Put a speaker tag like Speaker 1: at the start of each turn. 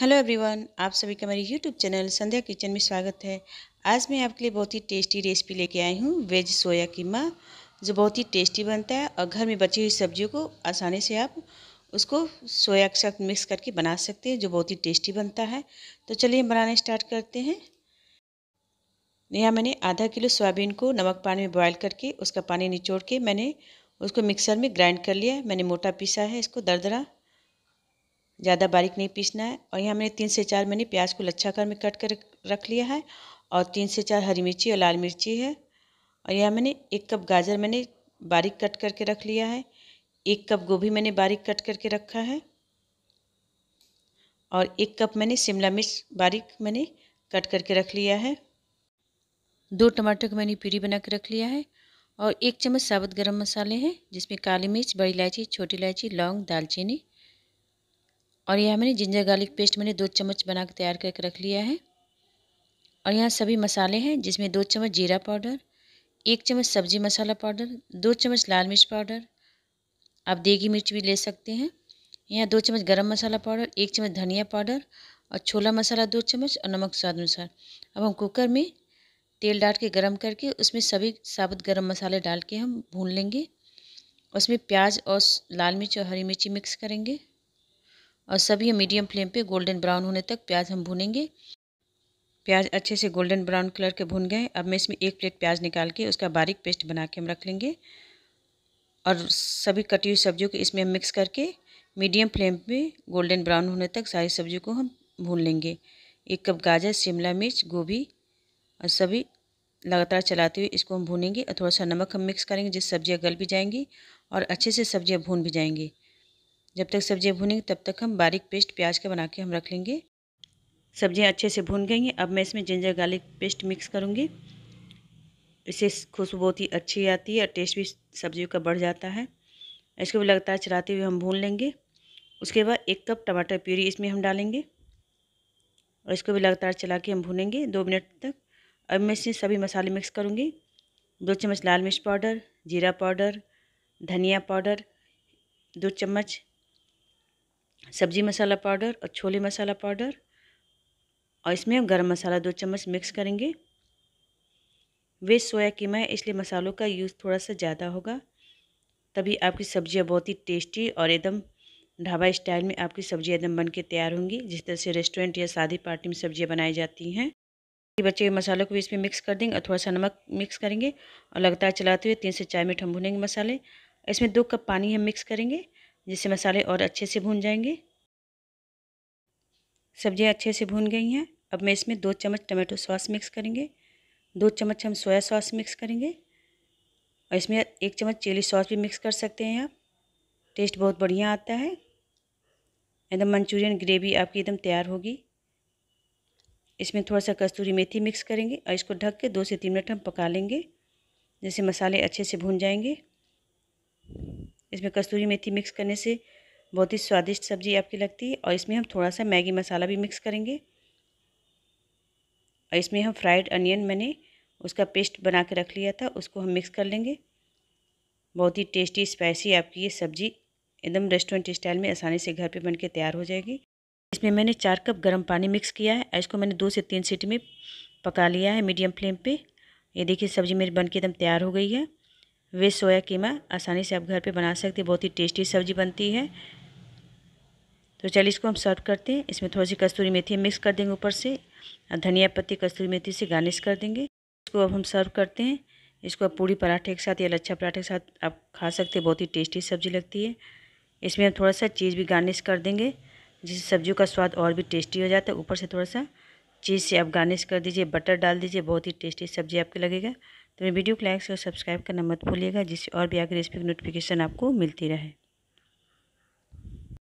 Speaker 1: hello everyone आप सभी का मेरे यूट्यूब चैनल संध्या किचन में स्वागत है आज मैं आपके लिए बहुत ही टेस्टी रेसिपी लेके आई हूँ वेज सोया कीमा जो बहुत ही टेस्टी बनता है और घर में बची हुई सब्जियों को आसानी से आप उसको सोया के साथ मिक्स करके बना सकते हैं जो बहुत ही टेस्टी बनता है तो चलिए बनाना स्टार्ट करते हैं यहाँ मैंने आधा किलो सोयाबीन को नमक पानी में बॉयल करके उसका पानी निचोड़ के मैंने उसको मिक्सर में ग्राइंड कर लिया मैंने मोटा पीसा है इसको दरदरा ज़्यादा बारीक नहीं पीसना है और यहाँ मैंने तीन से चार मैंने प्याज को लच्छा कर में कट कर रख लिया है और तीन से चार हरी मिर्ची और लाल मिर्ची है और यहाँ मैंने एक कप गाजर मैंने बारीक कट करके रख लिया है एक कप गोभी मैंने बारीक कट करके रखा है और एक कप मैंने शिमला मिर्च बारीक मैंने कट करके रख लिया है दो टमाटर को मैंने प्यूरी बना के रख लिया है और एक चम्मच साबुत गरम मसाले हैं जिसमें काली मिर्च बड़ी इलायची छोटी इलायची लौंग दालचीनी और यह मैंने जिंजर गार्लिक पेस्ट मैंने दो चम्मच बना कर तैयार करके रख लिया है और यहाँ सभी मसाले हैं जिसमें दो चम्मच जीरा पाउडर एक चम्मच सब्जी मसाला पाउडर दो चम्मच लाल मिर्च पाउडर आप देगी मिर्च भी ले सकते हैं यहाँ दो चम्मच गरम मसाला पाउडर एक चम्मच धनिया पाउडर और छोला मसाला दो चम्मच और नमक स्वाद अनुसार अब हम कुकर में तेल डाल के गर्म करके उसमें सभी साबुत गरम मसाले डाल के हम भून लेंगे उसमें प्याज और लाल मिर्च और हरी मिर्ची मिक्स करेंगे और सभी मीडियम फ्लेम पे गोल्डन ब्राउन होने तक प्याज हम भूनेंगे प्याज अच्छे से गोल्डन ब्राउन कलर के भून गए अब मैं इसमें एक प्लेट प्याज निकाल के उसका बारीक पेस्ट बना के हम रख लेंगे और सभी कटी हुई सब्जियों को इसमें हम मिक्स करके मीडियम फ्लेम पे गोल्डन ब्राउन होने तक सारी सब्जियों को हम भून लेंगे एक कप गाजर शिमला मिर्च गोभी और सभी लगातार चलाते हुए इसको हम भूनेंगे और थोड़ा सा नमक हम मिक्स करेंगे जिससे सब्जियाँ गल भी जाएंगी और अच्छे से सब्जियाँ भून भी जाएंगी जब तक सब्जियाँ भुनेंगे तब तक हम बारीक पेस्ट प्याज का बना के हम रख लेंगे सब्जियाँ अच्छे से भून गई हैं अब मैं इसमें जिंजर गार्लिक पेस्ट मिक्स करूँगी इससे खुशबू बहुत ही अच्छी आती है और टेस्ट भी सब्जियों का बढ़ जाता है इसको भी लगातार चलाते हुए हम भून लेंगे उसके बाद एक कप टमाटर प्यूरी इसमें हम डालेंगे और इसको भी लगातार चला के हम भूनेंगे दो मिनट तक अब मैं इसमें सभी मसाले मिक्स करूँगी दो चम्मच लाल मिर्च पाउडर जीरा पाउडर धनिया पाउडर दो चम्मच सब्ज़ी मसाला पाउडर और छोले मसाला पाउडर और इसमें हम गर्म मसाला दो चम्मच मिक्स करेंगे वेज सोया कीमा है इसलिए मसालों का यूज़ थोड़ा सा ज़्यादा होगा तभी आपकी सब्ज़ियाँ बहुत ही टेस्टी और एकदम ढाबा स्टाइल में आपकी सब्ज़ियाँ एकदम बन के तैयार होंगी जिस तरह से रेस्टोरेंट या शादी पार्टी में सब्ज़ियाँ बनाई जाती हैं बच्चे के मसालों को भी इसमें मिक्स कर देंगे और थोड़ा सा नमक मिक्स करेंगे और लगातार चलाते हुए तीन से चार मिनट हम भुनेंगे मसाले इसमें दो कप पानी हम मिक्स करेंगे जिससे मसाले और अच्छे से भून जाएंगे सब्ज़ियाँ अच्छे से भून गई हैं अब मैं इसमें दो चम्मच टमाटो सॉस मिक्स करेंगे दो चम्मच हम सोया सॉस मिक्स करेंगे और इसमें एक चम्मच चिली सॉस भी मिक्स कर सकते हैं आप टेस्ट बहुत बढ़िया आता है एकदम मंचूरियन ग्रेवी आपकी एकदम तैयार होगी इसमें थोड़ा सा कस्तूरी मेथी मिक्स करेंगे और इसको ढक के दो से तीन मिनट हम पका लेंगे जैसे मसाले अच्छे से भून जाएंगे इसमें कस्तूरी मेथी मिक्स करने से बहुत ही स्वादिष्ट सब्ज़ी आपकी लगती है और इसमें हम थोड़ा सा मैगी मसाला भी मिक्स करेंगे और इसमें हम फ्राइड अनियन मैंने उसका पेस्ट बना के रख लिया था उसको हम मिक्स कर लेंगे बहुत ही टेस्टी स्पाइसी आपकी ये सब्ज़ी एकदम रेस्टोरेंट स्टाइल में आसानी से घर पे बन के तैयार हो जाएगी इसमें मैंने चार कप गर्म पानी मिक्स किया है इसको मैंने दो से तीन सीटी में पका लिया है मीडियम फ्लेम पर ये देखिए सब्ज़ी मेरी बन के एकदम तैयार हो गई है वे सोया कीमा आसानी से आप घर पे बना सकते हैं बहुत ही टेस्टी सब्जी बनती है तो चलिए इसको हम सर्व करते हैं इसमें थोड़ी सी कस्तूरी मेथी मिक्स कर देंगे ऊपर से और धनिया पत्ती कस्तूरी मेथी से गार्निश कर देंगे इसको अब हम सर्व करते हैं इसको आप पूड़ी पराठे के साथ या लच्छा पराठे के साथ आप खा सकते हैं बहुत ही टेस्टी सब्ज़ी लगती है इसमें हम थोड़ा सा चीज़ भी गार्निश कर देंगे जिससे सब्जियों का स्वाद और भी टेस्टी हो जाता है ऊपर से थोड़ा सा चीज़ से आप गार्निश कर दीजिए बटर डाल दीजिए बहुत ही टेस्टी सब्ज़ी आपके लगेगा तो मेरे वीडियो को लाइक और सब्सक्राइब करना मत भूलिएगा जिससे और भी आगे रेसिपी की नोटिफिकेशन आपको मिलती रहे